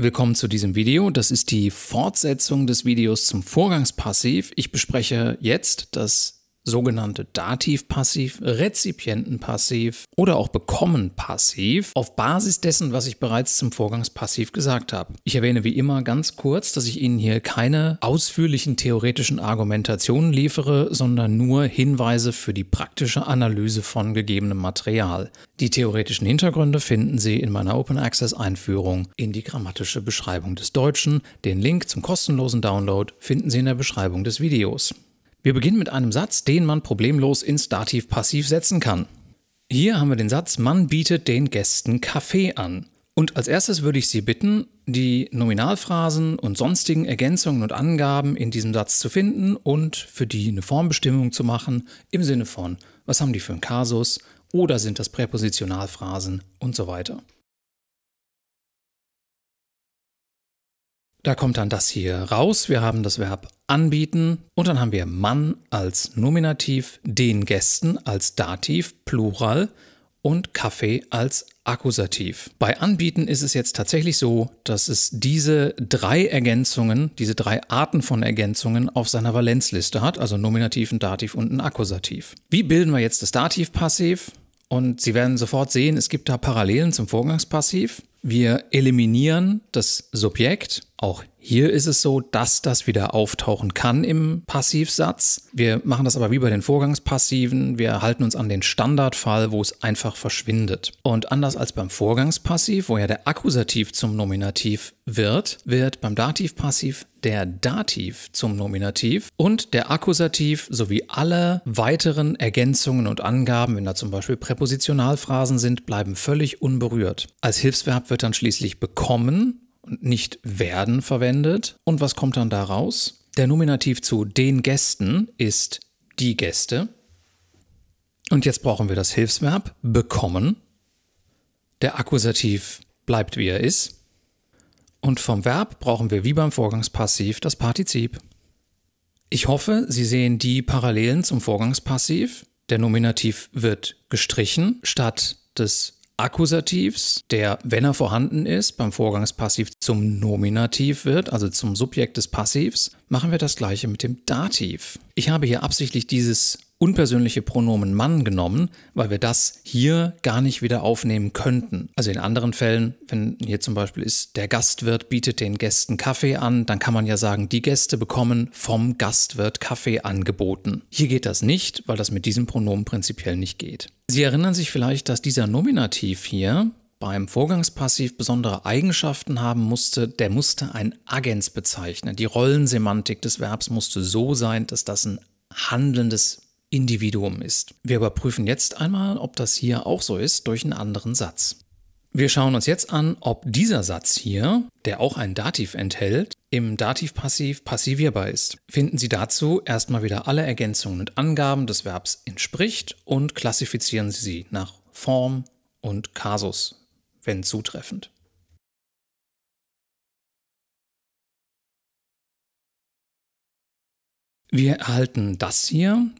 Willkommen zu diesem Video. Das ist die Fortsetzung des Videos zum Vorgangspassiv. Ich bespreche jetzt das sogenannte Dativpassiv, Rezipientenpassiv oder auch Bekommenpassiv auf Basis dessen, was ich bereits zum Vorgangspassiv gesagt habe. Ich erwähne wie immer ganz kurz, dass ich Ihnen hier keine ausführlichen theoretischen Argumentationen liefere, sondern nur Hinweise für die praktische Analyse von gegebenem Material. Die theoretischen Hintergründe finden Sie in meiner Open Access Einführung in die grammatische Beschreibung des Deutschen. Den Link zum kostenlosen Download finden Sie in der Beschreibung des Videos. Wir beginnen mit einem Satz, den man problemlos ins Dativ-Passiv setzen kann. Hier haben wir den Satz, man bietet den Gästen Kaffee an. Und als erstes würde ich Sie bitten, die Nominalphrasen und sonstigen Ergänzungen und Angaben in diesem Satz zu finden und für die eine Formbestimmung zu machen, im Sinne von, was haben die für einen Kasus oder sind das Präpositionalphrasen und so weiter. Da kommt dann das hier raus. Wir haben das Verb anbieten und dann haben wir Mann als Nominativ, den Gästen als Dativ, Plural und Kaffee als Akkusativ. Bei Anbieten ist es jetzt tatsächlich so, dass es diese drei Ergänzungen, diese drei Arten von Ergänzungen auf seiner Valenzliste hat, also Nominativ, ein Dativ und ein Akkusativ. Wie bilden wir jetzt das Dativpassiv? Und Sie werden sofort sehen, es gibt da Parallelen zum Vorgangspassiv. Wir eliminieren das Subjekt auch hier ist es so, dass das wieder auftauchen kann im Passivsatz. Wir machen das aber wie bei den Vorgangspassiven. Wir halten uns an den Standardfall, wo es einfach verschwindet. Und anders als beim Vorgangspassiv, wo ja der Akkusativ zum Nominativ wird, wird beim Dativpassiv der Dativ zum Nominativ und der Akkusativ sowie alle weiteren Ergänzungen und Angaben, wenn da zum Beispiel Präpositionalphrasen sind, bleiben völlig unberührt. Als Hilfsverb wird dann schließlich bekommen und nicht werden verwendet. Und was kommt dann daraus? Der Nominativ zu den Gästen ist die Gäste. Und jetzt brauchen wir das Hilfsverb bekommen. Der Akkusativ bleibt wie er ist. Und vom Verb brauchen wir wie beim Vorgangspassiv das Partizip. Ich hoffe, Sie sehen die Parallelen zum Vorgangspassiv. Der Nominativ wird gestrichen statt des Akkusativs, der, wenn er vorhanden ist, beim Vorgangspassiv zum Nominativ wird, also zum Subjekt des Passivs, machen wir das gleiche mit dem Dativ. Ich habe hier absichtlich dieses unpersönliche Pronomen Mann genommen, weil wir das hier gar nicht wieder aufnehmen könnten. Also in anderen Fällen, wenn hier zum Beispiel ist, der Gastwirt bietet den Gästen Kaffee an, dann kann man ja sagen, die Gäste bekommen vom Gastwirt Kaffee angeboten. Hier geht das nicht, weil das mit diesem Pronomen prinzipiell nicht geht. Sie erinnern sich vielleicht, dass dieser Nominativ hier beim Vorgangspassiv besondere Eigenschaften haben musste, der musste ein Agens bezeichnen. Die Rollensemantik des Verbs musste so sein, dass das ein handelndes Individuum ist. Wir überprüfen jetzt einmal, ob das hier auch so ist, durch einen anderen Satz. Wir schauen uns jetzt an, ob dieser Satz hier, der auch ein Dativ enthält, im Dativpassiv passivierbar ist. Finden Sie dazu erstmal wieder alle Ergänzungen und Angaben des Verbs entspricht und klassifizieren Sie sie nach Form und Kasus, wenn zutreffend. Wir erhalten das hier,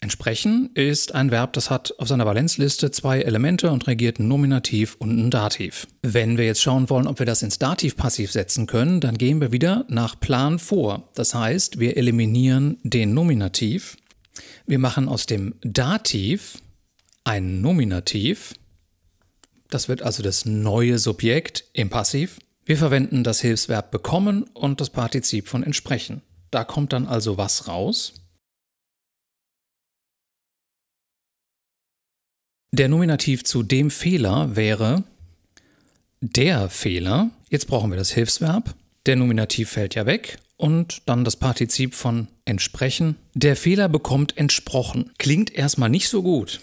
Entsprechen ist ein Verb, das hat auf seiner Valenzliste zwei Elemente und regiert einen Nominativ und einen Dativ. Wenn wir jetzt schauen wollen, ob wir das ins Dativ-Passiv setzen können, dann gehen wir wieder nach Plan vor. Das heißt, wir eliminieren den Nominativ. Wir machen aus dem Dativ einen Nominativ. Das wird also das neue Subjekt im Passiv. Wir verwenden das Hilfsverb bekommen und das Partizip von entsprechen. Da kommt dann also was raus. Der Nominativ zu dem Fehler wäre der Fehler. Jetzt brauchen wir das Hilfsverb. Der Nominativ fällt ja weg und dann das Partizip von entsprechen. Der Fehler bekommt entsprochen. Klingt erstmal nicht so gut.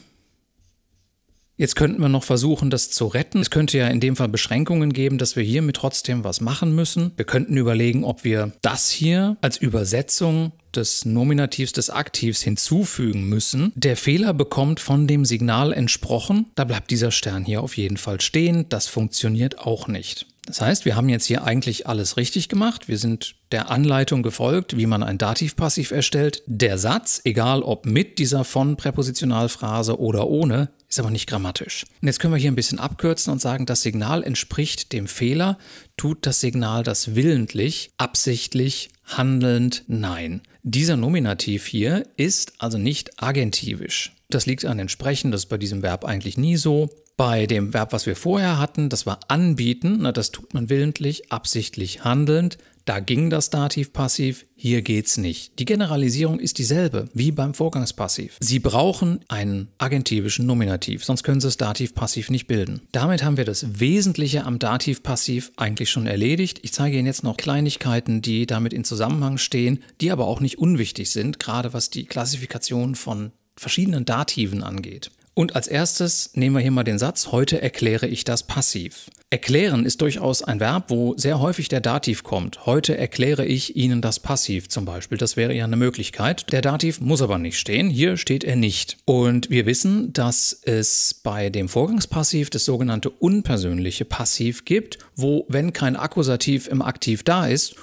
Jetzt könnten wir noch versuchen, das zu retten. Es könnte ja in dem Fall Beschränkungen geben, dass wir hiermit trotzdem was machen müssen. Wir könnten überlegen, ob wir das hier als Übersetzung des Nominativs des Aktivs hinzufügen müssen. Der Fehler bekommt von dem Signal entsprochen. Da bleibt dieser Stern hier auf jeden Fall stehen. Das funktioniert auch nicht. Das heißt, wir haben jetzt hier eigentlich alles richtig gemacht. Wir sind der Anleitung gefolgt, wie man ein Dativ-Passiv erstellt. Der Satz, egal ob mit dieser von Präpositionalphrase oder ohne, ist aber nicht grammatisch. Und jetzt können wir hier ein bisschen abkürzen und sagen, das Signal entspricht dem Fehler, tut das Signal das willentlich, absichtlich, handelnd, nein. Dieser Nominativ hier ist also nicht agentivisch. Das liegt an dem Sprechen, das ist bei diesem Verb eigentlich nie so. Bei dem Verb, was wir vorher hatten, das war anbieten, na, das tut man willentlich, absichtlich handelnd. Da ging das Dativ-Passiv, hier geht's nicht. Die Generalisierung ist dieselbe wie beim Vorgangspassiv. Sie brauchen einen agentivischen Nominativ, sonst können Sie das Dativ-Passiv nicht bilden. Damit haben wir das Wesentliche am Dativ-Passiv eigentlich schon erledigt. Ich zeige Ihnen jetzt noch Kleinigkeiten, die damit in Zusammenhang stehen, die aber auch nicht unwichtig sind, gerade was die Klassifikation von verschiedenen Dativen angeht. Und als erstes nehmen wir hier mal den Satz, heute erkläre ich das Passiv. Erklären ist durchaus ein Verb, wo sehr häufig der Dativ kommt. Heute erkläre ich Ihnen das Passiv zum Beispiel. Das wäre ja eine Möglichkeit. Der Dativ muss aber nicht stehen. Hier steht er nicht. Und wir wissen, dass es bei dem Vorgangspassiv das sogenannte unpersönliche Passiv gibt, wo, wenn kein Akkusativ im Aktiv da ist,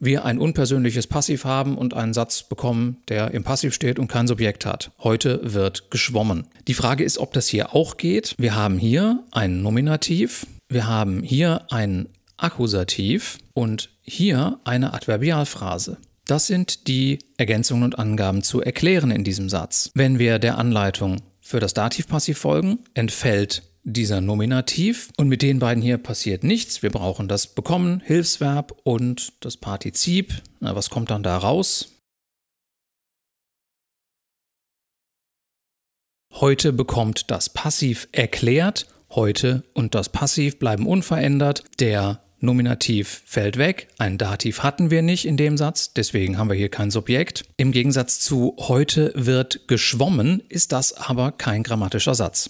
wir ein unpersönliches Passiv haben und einen Satz bekommen, der im Passiv steht und kein Subjekt hat. Heute wird geschwommen. Die Frage ist, ob das hier auch geht. Wir haben hier einen Nominativ, wir haben hier einen Akkusativ und hier eine Adverbialphrase. Das sind die Ergänzungen und Angaben zu erklären in diesem Satz. Wenn wir der Anleitung für das Dativpassiv folgen, entfällt dieser Nominativ. Und mit den beiden hier passiert nichts. Wir brauchen das Bekommen, Hilfsverb und das Partizip. Na, was kommt dann da raus? Heute bekommt das Passiv erklärt. Heute und das Passiv bleiben unverändert. Der Nominativ fällt weg. Ein Dativ hatten wir nicht in dem Satz, deswegen haben wir hier kein Subjekt. Im Gegensatz zu heute wird geschwommen ist das aber kein grammatischer Satz.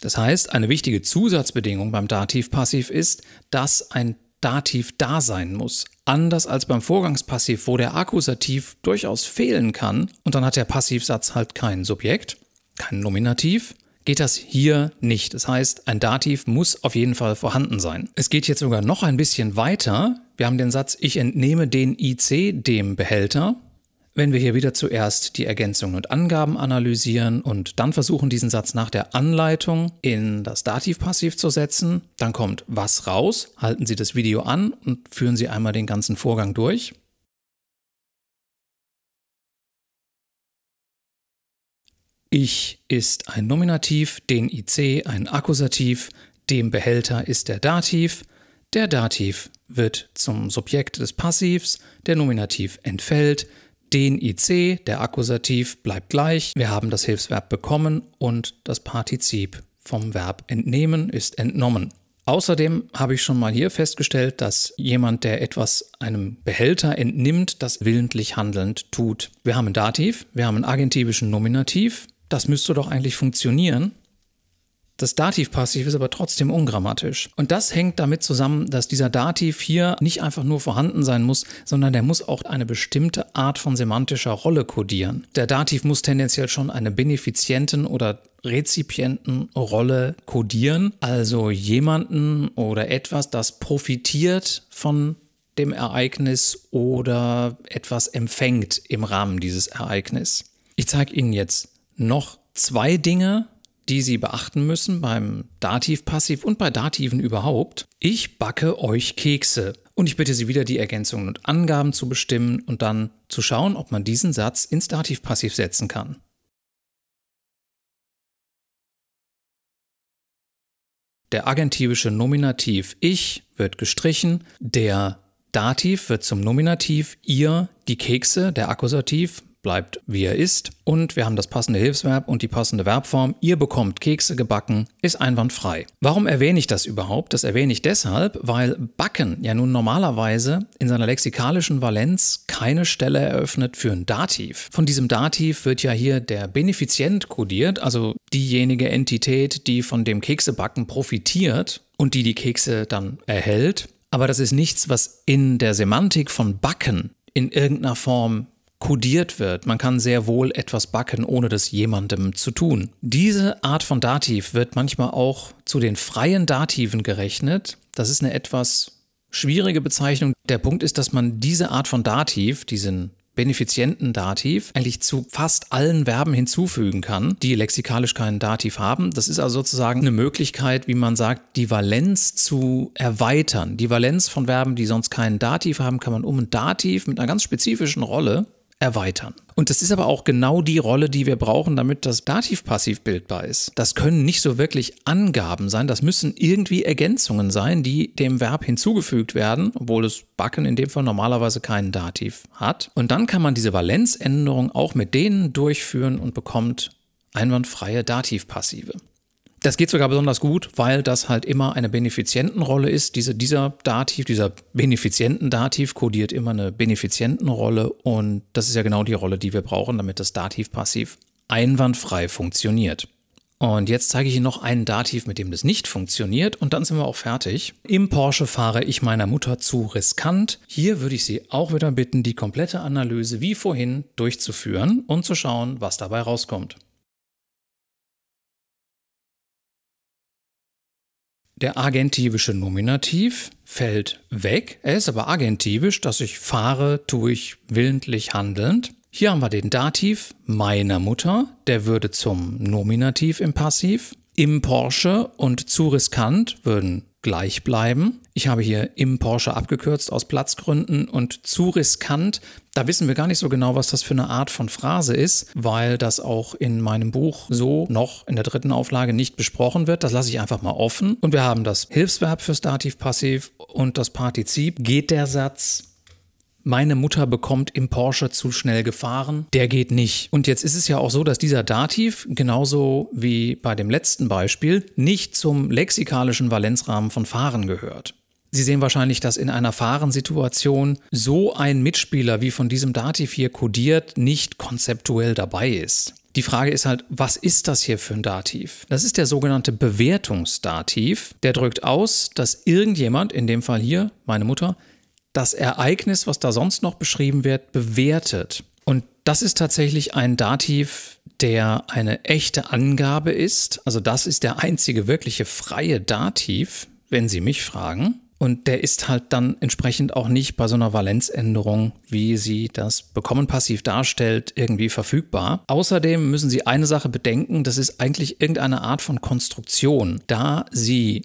Das heißt, eine wichtige Zusatzbedingung beim Dativ-Passiv ist, dass ein Dativ da sein muss. Anders als beim Vorgangspassiv, wo der Akkusativ durchaus fehlen kann und dann hat der Passivsatz halt kein Subjekt, kein Nominativ, geht das hier nicht. Das heißt, ein Dativ muss auf jeden Fall vorhanden sein. Es geht jetzt sogar noch ein bisschen weiter. Wir haben den Satz, ich entnehme den IC dem Behälter. Wenn wir hier wieder zuerst die Ergänzungen und Angaben analysieren und dann versuchen, diesen Satz nach der Anleitung in das Dativpassiv zu setzen, dann kommt was raus, halten Sie das Video an und führen Sie einmal den ganzen Vorgang durch. Ich ist ein Nominativ, den IC ein Akkusativ, dem Behälter ist der Dativ, der Dativ wird zum Subjekt des Passivs, der Nominativ entfällt, den IC, der Akkusativ bleibt gleich. Wir haben das Hilfsverb bekommen und das Partizip vom Verb entnehmen ist entnommen. Außerdem habe ich schon mal hier festgestellt, dass jemand, der etwas einem Behälter entnimmt, das willentlich handelnd tut. Wir haben einen Dativ, wir haben einen agentivischen Nominativ. Das müsste doch eigentlich funktionieren. Das Dativ-Passiv ist aber trotzdem ungrammatisch. Und das hängt damit zusammen, dass dieser Dativ hier nicht einfach nur vorhanden sein muss, sondern der muss auch eine bestimmte Art von semantischer Rolle kodieren. Der Dativ muss tendenziell schon eine Benefizienten oder Rezipienten Rolle kodieren, also jemanden oder etwas, das profitiert von dem Ereignis oder etwas empfängt im Rahmen dieses Ereignisses. Ich zeige Ihnen jetzt noch zwei Dinge, die Sie beachten müssen beim Dativ, Passiv und bei Dativen überhaupt. Ich backe euch Kekse. Und ich bitte Sie wieder, die Ergänzungen und Angaben zu bestimmen und dann zu schauen, ob man diesen Satz ins Dativ, Passiv setzen kann. Der agentivische Nominativ ich wird gestrichen, der Dativ wird zum Nominativ ihr, die Kekse, der Akkusativ bleibt, wie er ist. Und wir haben das passende Hilfsverb und die passende Verbform. Ihr bekommt Kekse gebacken, ist einwandfrei. Warum erwähne ich das überhaupt? Das erwähne ich deshalb, weil backen ja nun normalerweise in seiner lexikalischen Valenz keine Stelle eröffnet für ein Dativ. Von diesem Dativ wird ja hier der Benefizient kodiert, also diejenige Entität, die von dem Keksebacken profitiert und die die Kekse dann erhält. Aber das ist nichts, was in der Semantik von backen in irgendeiner Form kodiert wird. Man kann sehr wohl etwas backen, ohne das jemandem zu tun. Diese Art von Dativ wird manchmal auch zu den freien Dativen gerechnet. Das ist eine etwas schwierige Bezeichnung. Der Punkt ist, dass man diese Art von Dativ, diesen benefizienten Dativ eigentlich zu fast allen Verben hinzufügen kann, die lexikalisch keinen Dativ haben. Das ist also sozusagen eine Möglichkeit, wie man sagt, die Valenz zu erweitern. Die Valenz von Verben, die sonst keinen Dativ haben, kann man um ein Dativ mit einer ganz spezifischen Rolle erweitern. Und das ist aber auch genau die Rolle, die wir brauchen, damit das Dativ-Passiv bildbar ist. Das können nicht so wirklich Angaben sein, das müssen irgendwie Ergänzungen sein, die dem Verb hinzugefügt werden, obwohl es Backen in dem Fall normalerweise keinen Dativ hat. Und dann kann man diese Valenzänderung auch mit denen durchführen und bekommt einwandfreie Dativpassive. Das geht sogar besonders gut, weil das halt immer eine Benefizientenrolle ist. Diese, dieser Dativ, dieser Benefizienten-Dativ kodiert immer eine Benefizientenrolle und das ist ja genau die Rolle, die wir brauchen, damit das Dativ-Passiv einwandfrei funktioniert. Und jetzt zeige ich Ihnen noch einen Dativ, mit dem das nicht funktioniert und dann sind wir auch fertig. Im Porsche fahre ich meiner Mutter zu riskant. Hier würde ich Sie auch wieder bitten, die komplette Analyse wie vorhin durchzuführen und zu schauen, was dabei rauskommt. Der agentivische Nominativ fällt weg. Er ist aber agentivisch, dass ich fahre, tue ich willentlich handelnd. Hier haben wir den Dativ meiner Mutter, der würde zum Nominativ im Passiv im Porsche und zu riskant würden gleich bleiben. Ich habe hier im Porsche abgekürzt aus Platzgründen und zu riskant. Da wissen wir gar nicht so genau, was das für eine Art von Phrase ist, weil das auch in meinem Buch so noch in der dritten Auflage nicht besprochen wird. Das lasse ich einfach mal offen. Und wir haben das Hilfsverb fürs passiv und das Partizip. Geht der Satz meine Mutter bekommt im Porsche zu schnell gefahren, der geht nicht. Und jetzt ist es ja auch so, dass dieser Dativ, genauso wie bei dem letzten Beispiel, nicht zum lexikalischen Valenzrahmen von Fahren gehört. Sie sehen wahrscheinlich, dass in einer Fahrensituation so ein Mitspieler wie von diesem Dativ hier kodiert nicht konzeptuell dabei ist. Die Frage ist halt, was ist das hier für ein Dativ? Das ist der sogenannte Bewertungsdativ. Der drückt aus, dass irgendjemand, in dem Fall hier meine Mutter, das Ereignis, was da sonst noch beschrieben wird, bewertet. Und das ist tatsächlich ein Dativ, der eine echte Angabe ist. Also das ist der einzige wirkliche freie Dativ, wenn Sie mich fragen. Und der ist halt dann entsprechend auch nicht bei so einer Valenzänderung, wie sie das Bekommen passiv darstellt, irgendwie verfügbar. Außerdem müssen Sie eine Sache bedenken, das ist eigentlich irgendeine Art von Konstruktion. Da Sie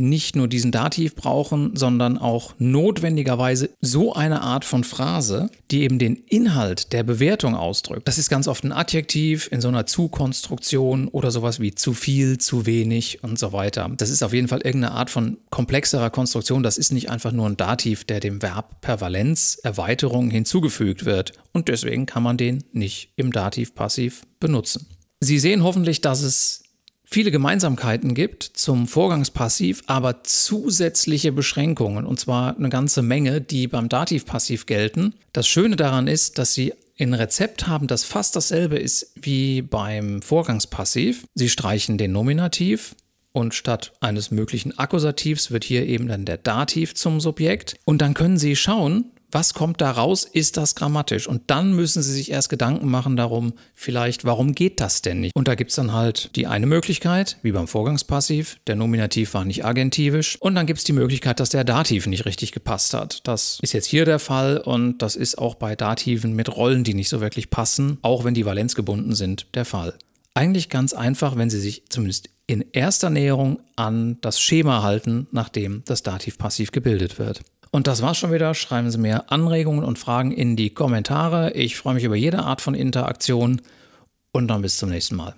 nicht nur diesen Dativ brauchen, sondern auch notwendigerweise so eine Art von Phrase, die eben den Inhalt der Bewertung ausdrückt. Das ist ganz oft ein Adjektiv in so einer Zukonstruktion oder sowas wie zu viel, zu wenig und so weiter. Das ist auf jeden Fall irgendeine Art von komplexerer Konstruktion. Das ist nicht einfach nur ein Dativ, der dem Verb Pervalenz, Erweiterung hinzugefügt wird. Und deswegen kann man den nicht im Dativ-Passiv benutzen. Sie sehen hoffentlich, dass es viele Gemeinsamkeiten gibt zum Vorgangspassiv, aber zusätzliche Beschränkungen, und zwar eine ganze Menge, die beim Dativpassiv gelten. Das Schöne daran ist, dass sie ein Rezept haben, das fast dasselbe ist wie beim Vorgangspassiv. Sie streichen den Nominativ, und statt eines möglichen Akkusativs wird hier eben dann der Dativ zum Subjekt. Und dann können Sie schauen, was kommt da raus? Ist das grammatisch? Und dann müssen Sie sich erst Gedanken machen darum, vielleicht, warum geht das denn nicht? Und da gibt es dann halt die eine Möglichkeit, wie beim Vorgangspassiv, der Nominativ war nicht agentivisch. Und dann gibt es die Möglichkeit, dass der Dativ nicht richtig gepasst hat. Das ist jetzt hier der Fall und das ist auch bei Dativen mit Rollen, die nicht so wirklich passen, auch wenn die valenzgebunden sind, der Fall. Eigentlich ganz einfach, wenn Sie sich zumindest in erster Näherung an das Schema halten, nachdem das Dativ-Passiv gebildet wird. Und das war's schon wieder. Schreiben Sie mir Anregungen und Fragen in die Kommentare. Ich freue mich über jede Art von Interaktion und dann bis zum nächsten Mal.